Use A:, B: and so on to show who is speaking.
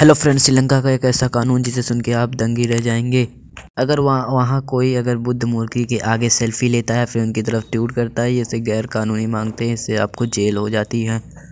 A: hello friends Sri Lanka का एक ऐसा कानून जिसे सुन के आप दंगी रह जाएंगे अगर वहाँ वहाँ कोई अगर बुद्ध मूर्ति के आगे सेल्फी लेता है फिर उनकी तरफ ट्यूट करता है ये इसे गैर कानूनी मांगते हैं इससे आपको जेल हो जाती है